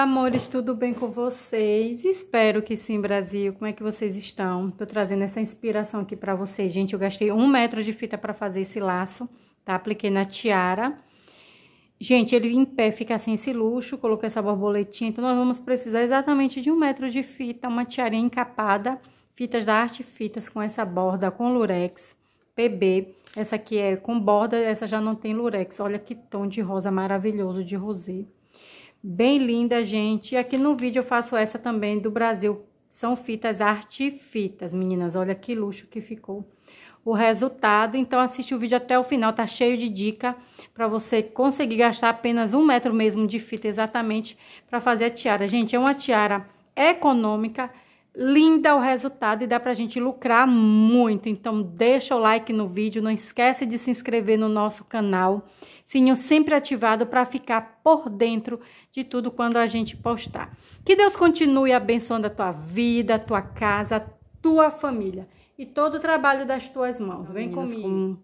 Amores, tudo bem com vocês? Espero que sim, Brasil. Como é que vocês estão? Tô trazendo essa inspiração aqui pra vocês, gente. Eu gastei um metro de fita pra fazer esse laço, tá? Apliquei na tiara. Gente, ele em pé fica assim esse luxo, coloquei essa borboletinha. Então, nós vamos precisar exatamente de um metro de fita, uma tiarinha encapada, fitas da Arte Fitas com essa borda com lurex, PB. Essa aqui é com borda, essa já não tem lurex. Olha que tom de rosa maravilhoso de rosê. Bem linda, gente. e Aqui no vídeo eu faço essa também do Brasil. São fitas artifitas, meninas. Olha que luxo que ficou o resultado. Então, assiste o vídeo até o final, tá cheio de dica para você conseguir gastar apenas um metro mesmo de fita exatamente para fazer a tiara. Gente, é uma tiara econômica, linda o resultado e dá pra gente lucrar muito. Então deixa o like no vídeo, não esquece de se inscrever no nosso canal. Sininho sempre ativado para ficar por dentro de tudo quando a gente postar. Que Deus continue abençoando a tua vida, a tua casa, a tua família e todo o trabalho das tuas mãos. Vem Meninas, comigo. Com...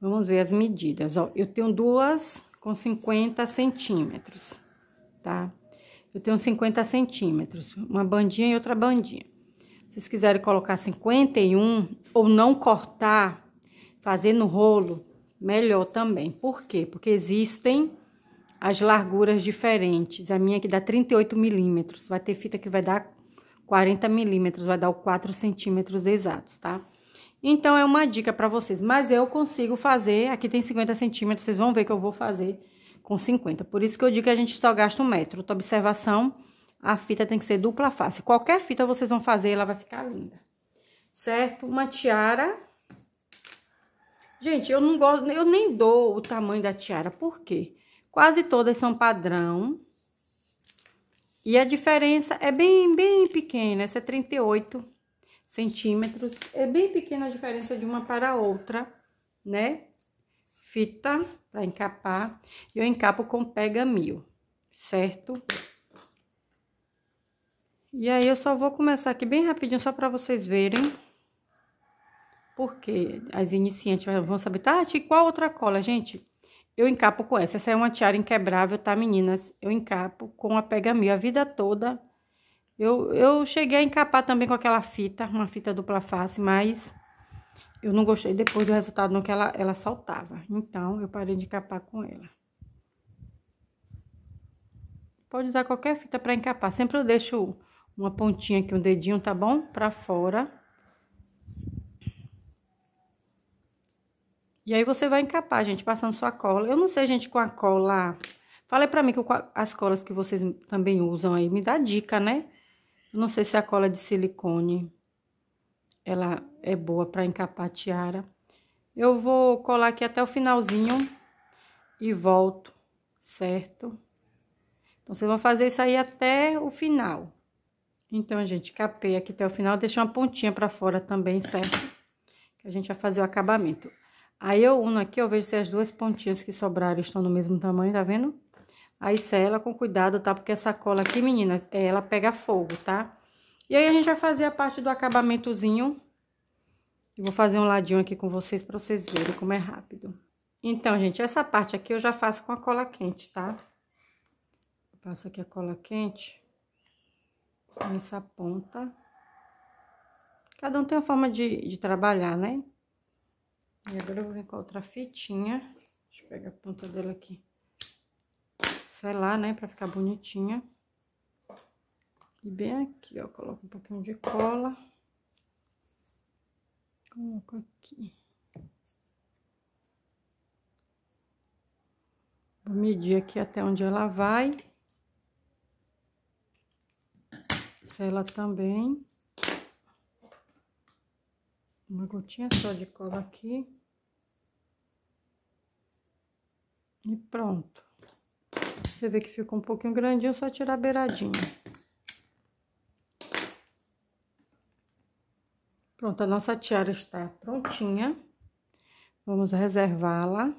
Vamos ver as medidas, ó. Eu tenho duas com 50 centímetros, tá? Eu tenho 50 centímetros, uma bandinha e outra bandinha vocês quiserem colocar 51 ou não cortar, fazer no rolo, melhor também. Por quê? Porque existem as larguras diferentes. A minha que dá 38 milímetros. Vai ter fita que vai dar 40 milímetros, vai dar o 4 centímetros exatos, tá? Então, é uma dica para vocês. Mas eu consigo fazer, aqui tem 50 centímetros, vocês vão ver que eu vou fazer com 50. Por isso que eu digo que a gente só gasta um metro. Outra observação a fita tem que ser dupla face. Qualquer fita vocês vão fazer, ela vai ficar linda. Certo? Uma tiara. Gente, eu não gosto, eu nem dou o tamanho da tiara, por quê? Quase todas são padrão. E a diferença é bem, bem pequena, essa é 38 centímetros. É bem pequena a diferença de uma para a outra, né? Fita para encapar. Eu encapo com pega mil, certo? E aí, eu só vou começar aqui bem rapidinho, só pra vocês verem. Porque as iniciantes vão saber, Tati, qual outra cola, gente? Eu encapo com essa. Essa é uma tiara inquebrável, tá, meninas? Eu encapo com a Pega Mil a vida toda. Eu, eu cheguei a encapar também com aquela fita, uma fita dupla face, mas eu não gostei depois do resultado não que ela, ela soltava. Então, eu parei de encapar com ela. Pode usar qualquer fita para encapar. Sempre eu deixo uma pontinha aqui, um dedinho, tá bom? Pra fora. E aí você vai encapar, gente, passando sua cola. Eu não sei, gente, com a cola... Falei pra mim que as colas que vocês também usam aí, me dá dica, né? Eu não sei se a cola é de silicone, ela é boa pra encapar a tiara. Eu vou colar aqui até o finalzinho e volto, certo? Então, vocês vão fazer isso aí até o final. Então, gente, capei aqui até o final, deixei uma pontinha pra fora também, certo? Que a gente vai fazer o acabamento. Aí eu uno aqui, eu vejo se as duas pontinhas que sobraram estão no mesmo tamanho, tá vendo? Aí sela com cuidado, tá? Porque essa cola aqui, meninas, é, ela pega fogo, tá? E aí a gente vai fazer a parte do acabamentozinho. E vou fazer um ladinho aqui com vocês pra vocês verem como é rápido. Então, gente, essa parte aqui eu já faço com a cola quente, tá? Eu passo aqui a cola quente. Tá. essa ponta. Cada um tem uma forma de, de trabalhar, né? E agora eu vou vir com a outra fitinha. Deixa eu pegar a ponta dela aqui. Selar, né? Pra ficar bonitinha. E bem aqui, ó. Coloco um pouquinho de cola. Coloco aqui. Vou medir aqui até onde ela vai. Cela também. Uma gotinha só de cola aqui. E pronto. Você vê que ficou um pouquinho grandinho, só tirar a beiradinha. Pronto, a nossa tiara está prontinha. Vamos reservá-la.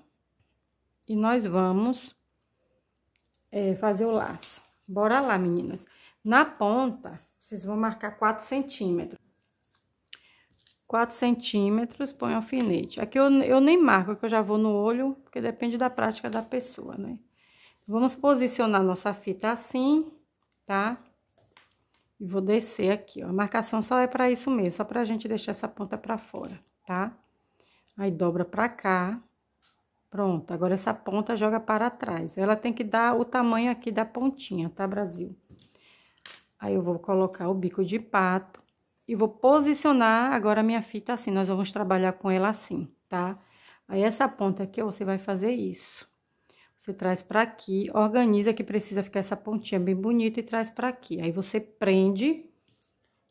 E nós vamos é, fazer o laço. Bora lá, meninas. Na ponta, vocês vão marcar 4 centímetros. 4 centímetros, põe alfinete. Aqui eu, eu nem marco, que eu já vou no olho, porque depende da prática da pessoa, né? Vamos posicionar nossa fita assim, tá? E vou descer aqui, ó. A marcação só é pra isso mesmo, só pra gente deixar essa ponta pra fora, tá? Aí dobra pra cá. Pronto, agora essa ponta joga para trás. Ela tem que dar o tamanho aqui da pontinha, tá, Brasil? Aí eu vou colocar o bico de pato e vou posicionar agora a minha fita assim. Nós vamos trabalhar com ela assim, tá? Aí essa ponta aqui, você vai fazer isso. Você traz pra aqui, organiza que precisa ficar essa pontinha bem bonita e traz pra aqui. Aí você prende.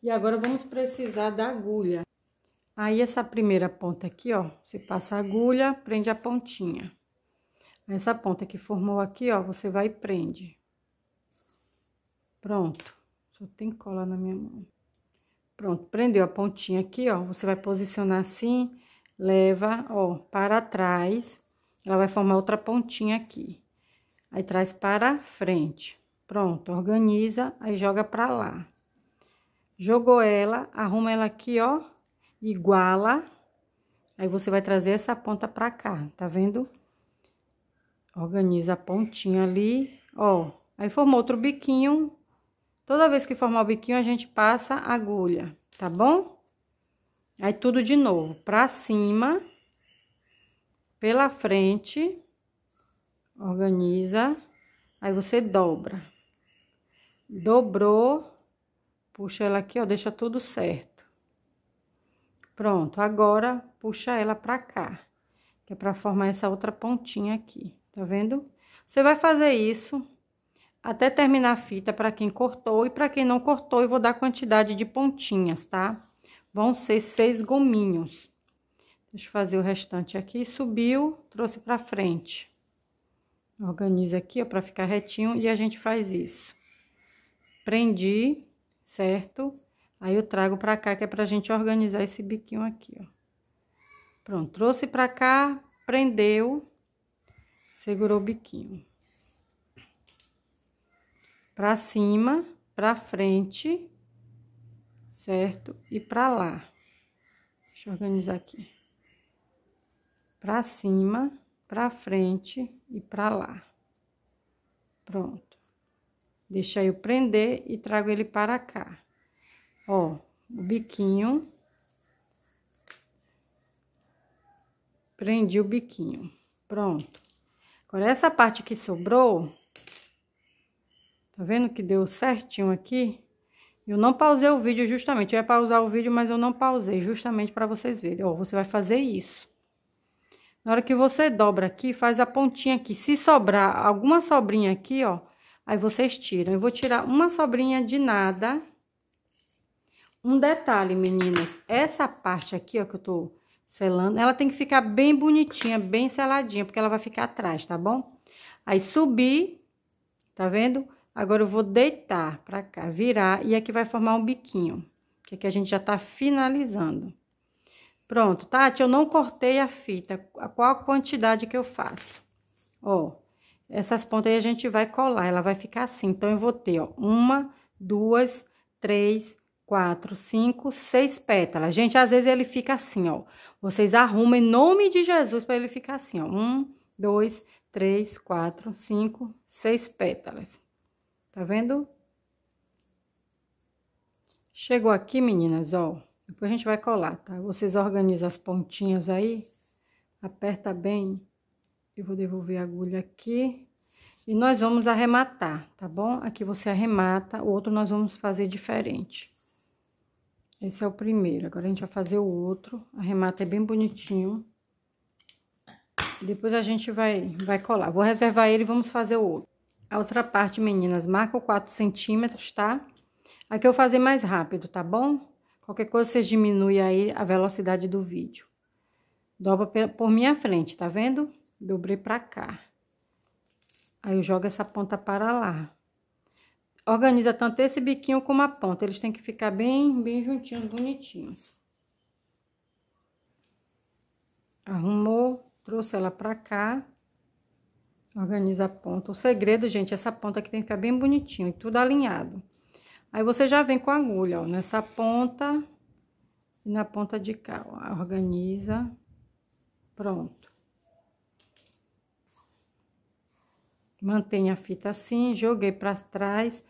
E agora vamos precisar da agulha. Aí essa primeira ponta aqui, ó, você passa a agulha, prende a pontinha. Essa ponta que formou aqui, ó, você vai e prende. Pronto. Só tem cola na minha mão. Pronto, prendeu a pontinha aqui, ó. Você vai posicionar assim, leva, ó, para trás. Ela vai formar outra pontinha aqui. Aí traz para frente. Pronto, organiza, aí joga pra lá. Jogou ela, arruma ela aqui, ó, iguala. Aí você vai trazer essa ponta pra cá, tá vendo? Organiza a pontinha ali, ó. Aí formou outro biquinho, Toda vez que formar o biquinho, a gente passa a agulha, tá bom? Aí, tudo de novo, pra cima, pela frente, organiza, aí você dobra. Dobrou, puxa ela aqui, ó, deixa tudo certo. Pronto, agora, puxa ela pra cá, que é pra formar essa outra pontinha aqui, tá vendo? Você vai fazer isso até terminar a fita para quem cortou e para quem não cortou eu vou dar quantidade de pontinhas, tá? Vão ser seis gominhos. Deixa eu fazer o restante aqui, subiu, trouxe para frente. Organiza aqui, ó, para ficar retinho e a gente faz isso. Prendi, certo? Aí eu trago para cá que é pra gente organizar esse biquinho aqui, ó. Pronto, trouxe para cá, prendeu, segurou o biquinho para cima, para frente, certo? E para lá. Deixa eu organizar aqui. Para cima, para frente e para lá. Pronto. Deixa eu prender e trago ele para cá. Ó, o biquinho. Prendi o biquinho. Pronto. Agora, essa parte que sobrou, Tá vendo que deu certinho aqui? Eu não pausei o vídeo justamente, eu ia pausar o vídeo, mas eu não pausei, justamente para vocês verem. Ó, você vai fazer isso. Na hora que você dobra aqui, faz a pontinha aqui. Se sobrar alguma sobrinha aqui, ó, aí vocês tiram. Eu vou tirar uma sobrinha de nada. Um detalhe, meninas, essa parte aqui, ó, que eu tô selando, ela tem que ficar bem bonitinha, bem seladinha, porque ela vai ficar atrás, tá bom? Aí subir, tá vendo? Agora, eu vou deitar pra cá, virar, e aqui vai formar um biquinho, que aqui a gente já tá finalizando. Pronto, Tati, eu não cortei a fita, qual a quantidade que eu faço? Ó, essas pontas aí a gente vai colar, ela vai ficar assim. Então, eu vou ter, ó, uma, duas, três, quatro, cinco, seis pétalas. Gente, às vezes ele fica assim, ó. Vocês arrumam em nome de Jesus para ele ficar assim, ó. Um, dois, três, quatro, cinco, seis pétalas. Tá vendo? Chegou aqui, meninas, ó. Depois a gente vai colar, tá? Vocês organizam as pontinhas aí, aperta bem. Eu vou devolver a agulha aqui. E nós vamos arrematar, tá bom? Aqui você arremata, o outro nós vamos fazer diferente. Esse é o primeiro, agora a gente vai fazer o outro. Arremata é bem bonitinho. Depois a gente vai, vai colar. Vou reservar ele e vamos fazer o outro. A outra parte, meninas, marca o 4 centímetros, tá? Aqui eu vou fazer mais rápido, tá bom? Qualquer coisa, vocês diminuem aí a velocidade do vídeo. Dobra por minha frente, tá vendo? Dobrei pra cá. Aí eu jogo essa ponta para lá. Organiza tanto esse biquinho como a ponta. Eles têm que ficar bem, bem juntinhos, bonitinhos. Arrumou, trouxe ela pra cá. Organiza a ponta. O segredo, gente, é essa ponta aqui tem que ficar bem bonitinho e tudo alinhado. Aí você já vem com a agulha, ó, nessa ponta e na ponta de cá, ó. Organiza. Pronto. Mantenha a fita assim, joguei para trás.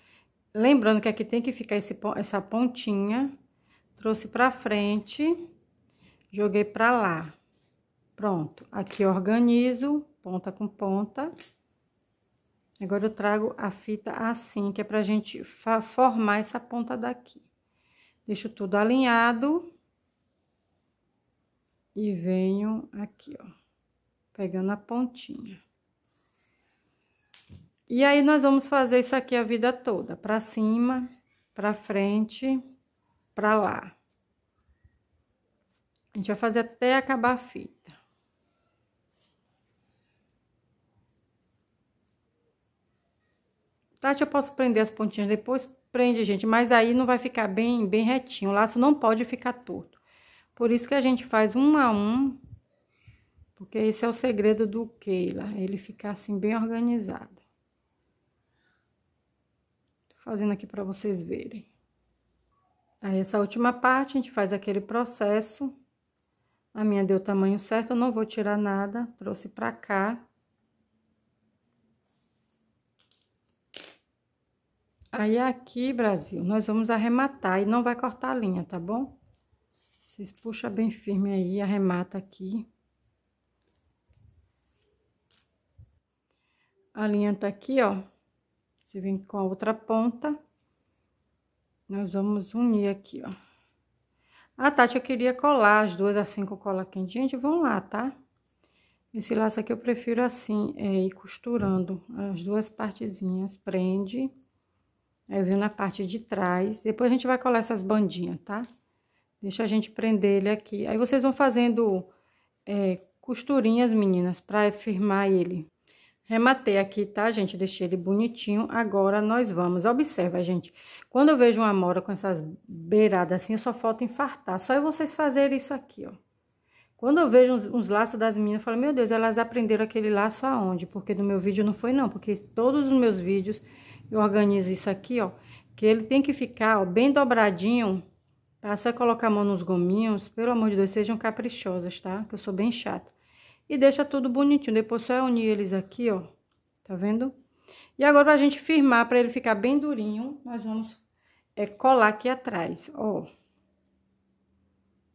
Lembrando que aqui tem que ficar esse, essa pontinha. Trouxe para frente, joguei para lá. Pronto. Aqui organizo ponta com ponta. Agora, eu trago a fita assim, que é pra gente formar essa ponta daqui. Deixo tudo alinhado. E venho aqui, ó, pegando a pontinha. E aí, nós vamos fazer isso aqui a vida toda, pra cima, pra frente, pra lá. A gente vai fazer até acabar a fita. Tati, eu posso prender as pontinhas depois? Prende, gente, mas aí não vai ficar bem, bem retinho. O laço não pode ficar torto. Por isso que a gente faz um a um, porque esse é o segredo do Keila, ele ficar assim bem organizado. Tô fazendo aqui para vocês verem. Aí, essa última parte, a gente faz aquele processo. A minha deu o tamanho certo, eu não vou tirar nada, trouxe pra cá. Aí aqui, Brasil, nós vamos arrematar e não vai cortar a linha, tá bom? Vocês puxam bem firme aí, arremata aqui. A linha tá aqui, ó. Você vem com a outra ponta. Nós vamos unir aqui, ó. Ah, Tati, eu queria colar as duas assim com cola quente. Gente, vão lá, tá? Esse laço aqui eu prefiro assim, é, ir costurando as duas partezinhas. Prende Aí eu venho na parte de trás. Depois a gente vai colar essas bandinhas, tá? Deixa a gente prender ele aqui. Aí vocês vão fazendo é, costurinhas, meninas, pra firmar ele. Rematei aqui, tá, gente? Deixei ele bonitinho. Agora nós vamos. Observa, gente. Quando eu vejo uma mora com essas beiradas assim, só falta infartar. Só é vocês fazerem isso aqui, ó. Quando eu vejo uns, uns, laços das meninas, eu falo, meu Deus, elas aprenderam aquele laço aonde? Porque no meu vídeo não foi, não. Porque todos os meus vídeos eu organizo isso aqui, ó, que ele tem que ficar, ó, bem dobradinho, tá? Só colocar a mão nos gominhos, pelo amor de Deus, sejam caprichosas, tá? Que eu sou bem chata. E deixa tudo bonitinho, depois só é unir eles aqui, ó, tá vendo? E agora, pra gente firmar, pra ele ficar bem durinho, nós vamos é, colar aqui atrás, ó.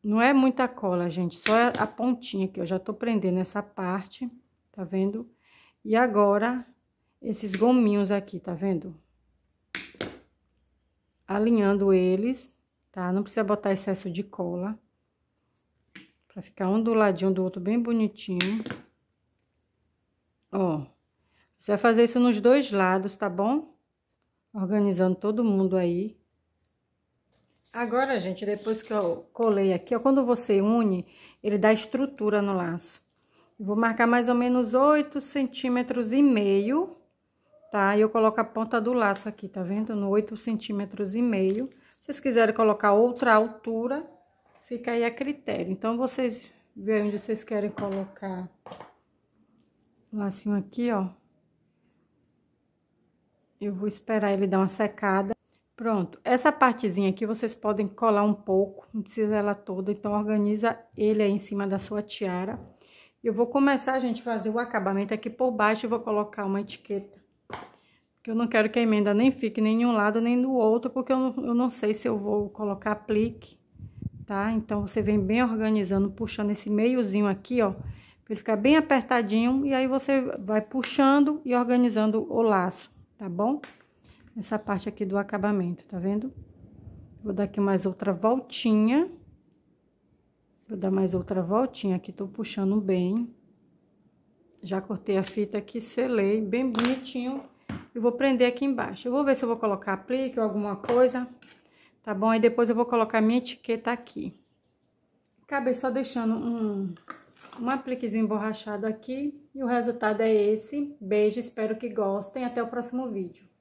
Não é muita cola, gente, só é a pontinha aqui, eu já tô prendendo essa parte, tá vendo? E agora, esses gominhos aqui, tá vendo? Alinhando eles, tá? Não precisa botar excesso de cola. Pra ficar um do ladinho do outro bem bonitinho. Ó. Você vai fazer isso nos dois lados, tá bom? Organizando todo mundo aí. Agora, gente, depois que eu colei aqui, ó, quando você une, ele dá estrutura no laço. vou marcar mais ou menos 8 centímetros e meio tá? E eu coloco a ponta do laço aqui, tá vendo? No 8 centímetros e meio. Se vocês quiserem colocar outra altura, fica aí a critério. Então, vocês veem onde vocês querem colocar o lacinho aqui, ó. Eu vou esperar ele dar uma secada. Pronto, essa partezinha aqui vocês podem colar um pouco, não precisa ela toda, então organiza ele aí em cima da sua tiara. Eu vou começar, gente, a fazer o acabamento aqui por baixo e vou colocar uma etiqueta que eu não quero que a emenda nem fique nem de um lado nem do outro, porque eu não, eu não sei se eu vou colocar aplique, tá? Então, você vem bem organizando, puxando esse meiozinho aqui, ó, pra ele ficar bem apertadinho, e aí você vai puxando e organizando o laço, tá bom? Essa parte aqui do acabamento, tá vendo? Vou dar aqui mais outra voltinha. Vou dar mais outra voltinha aqui, tô puxando bem. Já cortei a fita aqui, selei, bem bonitinho eu vou prender aqui embaixo. Eu vou ver se eu vou colocar aplique ou alguma coisa, tá bom? Aí depois eu vou colocar minha etiqueta aqui. Acabei só deixando um, um apliquezinho emborrachado aqui e o resultado é esse. Beijo, espero que gostem. Até o próximo vídeo.